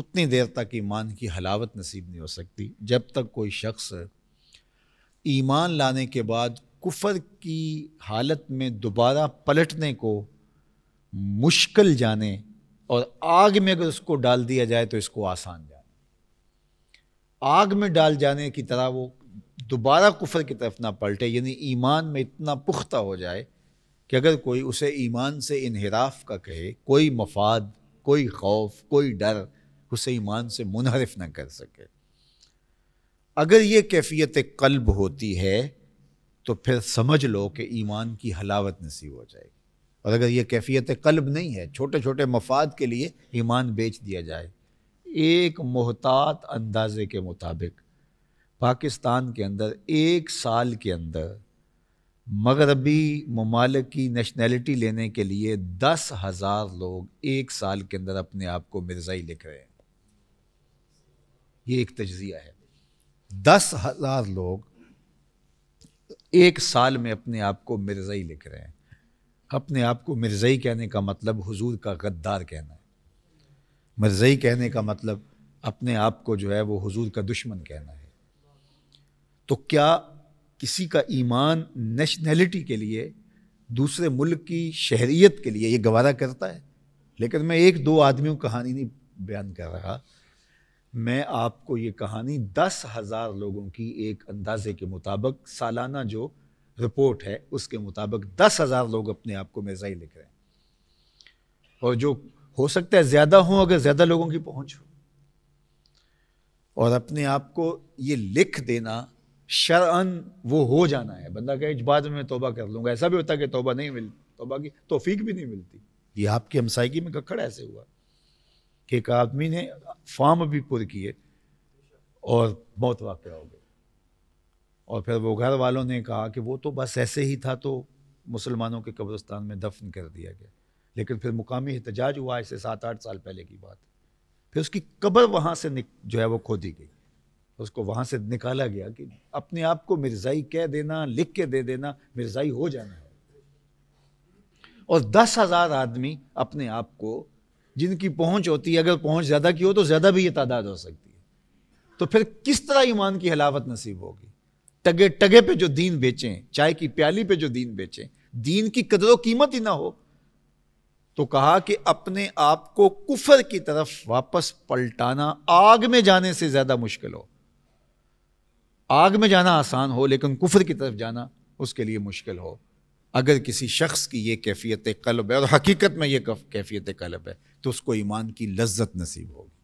उतनी देर तक ईमान की हलावत नसीब नहीं हो सकती जब तक कोई शख्स ईमान लाने के बाद कुफर की हालत में दोबारा पलटने को मुश्किल जाने और आग में अगर उसको डाल दिया जाए तो इसको आसान जाने आग में डाल जाने की तरह वो दोबारा कुफर की तरफ ना पलटे यानी ईमान में इतना पुख्ता हो जाए कि अगर कोई उसे ईमान से इनहराफ का कहे कोई मफाद कोई खौफ कोई डर उसे ईमान से मुनहरफ ना कर सके अगर ये कैफियत कल्ब होती है तो फिर समझ लो कि ईमान की हलावत नसीब हो जाएगी और अगर ये कैफियत कल्ब नहीं है छोटे छोटे मफाद के लिए ईमान बेच दिया जाए एक मोहतात अंदाजे के मुताबिक पाकिस्तान के अंदर एक साल के अंदर मगरबी ममालक की नेशनैलिटी लेने के लिए दस हज़ार लोग एक साल के अंदर अपने आप को मिर्ज़ाई लिख रहे हैं ये एक तजिया है दस हज़ार लोग एक साल में अपने आप को मिर्ज़ई लिख रहे हैं अपने आप को मिर्ज़ई कहने का मतलब हुजूर का गद्दार कहना है मिर्ज़ई कहने का मतलब अपने आप को जो है वो हुजूर का दुश्मन कहना है तो क्या किसी का ईमान नेशनैलिटी के लिए दूसरे मुल्क की शहरीत के लिए ये गवारा करता है लेकिन मैं एक दो आदमियों कहानी नहीं बयान कर रहा मैं आपको ये कहानी दस हज़ार लोगों की एक अंदाजे के मुताबिक सालाना जो रिपोर्ट है उसके मुताबिक दस हज़ार लोग अपने आप को मेज़ाई लिख रहे हैं और जो हो सकता है ज़्यादा हो अगर ज़्यादा लोगों की पहुँच हो और अपने आप को ये लिख देना शरअन वो हो जाना है बंदा कहे बाद में तोबा कर लूँगा ऐसा भी होता है कि तोबा नहीं मिलती तोबा की तोफीक भी नहीं मिलती ये आपकी हमसायगी में कखड़ ऐसे हुआ कि एक आदमी ने फार्म भी पुर किए और मौत वाक़ हो गई और फिर वो घर वालों ने कहा कि वो तो बस ऐसे ही था तो मुसलमानों के कब्रस्तान में दफन कर दिया गया लेकिन फिर मुकामी एहतजाज हुआ इससे सात आठ साल पहले की बात फिर उसकी कब्र वहाँ से जो है वो खोदी गई उसको वहाँ से निकाला गया कि अपने आप को मिर्ज़ाई कह देना लिख के दे देना मिर्ज़ाई हो जाना है और दस हज़ार आदमी अपने आप को जिनकी पहुंच होती है अगर पहुंच ज़्यादा की हो तो ज़्यादा भी ये तादाद हो सकती है तो फिर किस तरह ईमान की हलावत नसीब होगी टगे टगे पे जो दीन बेचें चाय की प्याली पे जो दीन बेचें दीन की कदरों कीमत ही ना हो तो कहा कि अपने आप को कुफर की तरफ वापस पलटाना आग में जाने से ज़्यादा मुश्किल हो आग में जाना आसान हो लेकिन कुफर की तरफ जाना उसके लिए मुश्किल हो अगर किसी शख्स की ये कैफियत कलब है और हकीकत में ये कैफियत कलब है तो उसको ईमान की लज्जत नसीब होगी